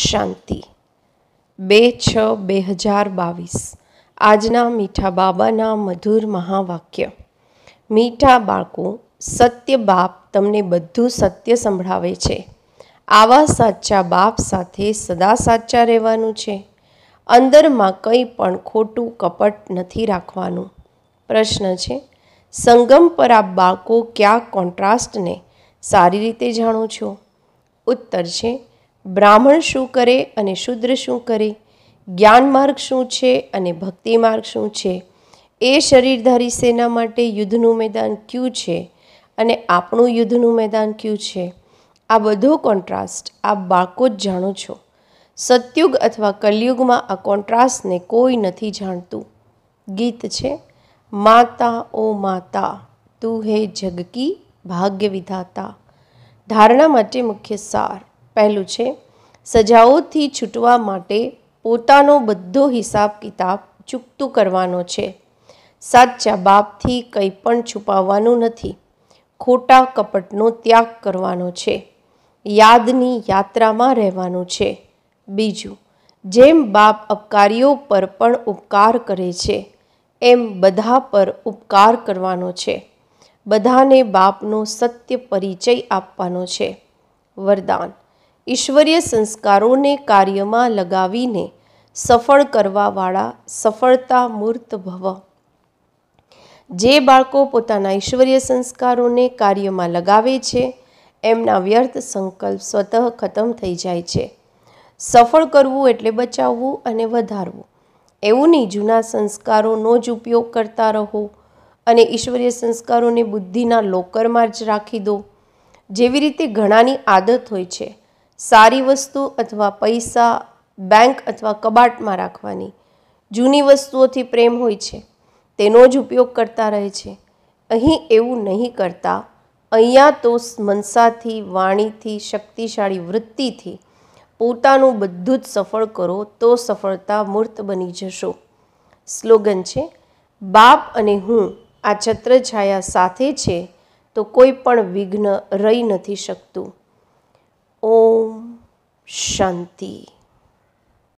શાંતિ બે છ બે હજાર બાવીસ આજના મીઠા બાબાના મધુર મહાવાક્ય મીઠા બાળકો સત્ય બાપ તમને બધું સત્ય સંભળાવે છે આવા સાચા બાપ સાથે સદા સાચા રહેવાનું છે અંદરમાં કંઈ પણ ખોટું કપટ નથી રાખવાનું પ્રશ્ન છે સંગમ પર આપ બાળકો ક્યાં કોન્ટ્રાસ્ટને સારી રીતે જાણો છો ઉત્તર છે બ્રાહ્મણ શું કરે અને શુદ્ર શું કરે જ્ઞાન માર્ગ શું છે અને ભક્તિ માર્ગ શું છે એ શરીરધારી સેના માટે યુદ્ધનું મેદાન ક્યું છે અને આપણું યુદ્ધનું મેદાન ક્યું છે આ બધો કોન્ટ્રાસ્ટ આ બાળકો જ જાણો છો સતયુગ અથવા કલયુગમાં આ કોન્ટ્રાસ્ટને કોઈ નથી જાણતું ગીત છે માતા ઓ માતા તું હે જગકી ભાગ્ય વિધાતા ધારણા માટે મુખ્ય સાર પહેલું છે સજાઓથી છૂટવા માટે પોતાનો બધો હિસાબ કિતાબ ચૂકતું કરવાનો છે સાચા બાપથી કંઈ પણ છુપાવવાનું નથી ખોટા કપટનો ત્યાગ કરવાનો છે યાદની યાત્રામાં રહેવાનું છે બીજું જેમ બાપ અપકારીઓ પર પણ ઉપકાર કરે છે એમ બધા પર ઉપકાર કરવાનો છે બધાને બાપનો સત્ય પરિચય આપવાનો છે વરદાન ઈશ્વરીય સંસ્કારોને કાર્યમાં લગાવીને સફળ કરવાવાળા સફળતા મૂર્ત ભવ જે બાળકો પોતાના ઈશ્વરીય સંસ્કારોને કાર્યમાં લગાવે છે એમના વ્યર્થ સંકલ્પ સ્વતઃ ખતમ થઈ જાય છે સફળ કરવું એટલે બચાવવું અને વધારવું એવું નહીં જૂના સંસ્કારોનો જ ઉપયોગ કરતા રહો અને ઈશ્વરીય સંસ્કારોને બુદ્ધિના લોકરમાં જ રાખી દો જેવી રીતે ઘણાની આદત હોય છે સારી વસ્તુ અથવા પૈસા બેંક અથવા કબાટમાં રાખવાની જૂની વસ્તુઓથી પ્રેમ હોય છે તેનો જ ઉપયોગ કરતા રહે છે અહીં એવું નહીં કરતા અહીંયા તો મનસાથી વાણીથી શક્તિશાળી વૃત્તિથી પોતાનું બધું જ સફળ કરો તો સફળતા મૂર્ત બની જશો સ્લોગન છે બાપ અને હું આ છત્રછાયા સાથે છે તો કોઈ પણ વિઘ્ન રહી નથી શકતું શાંતિ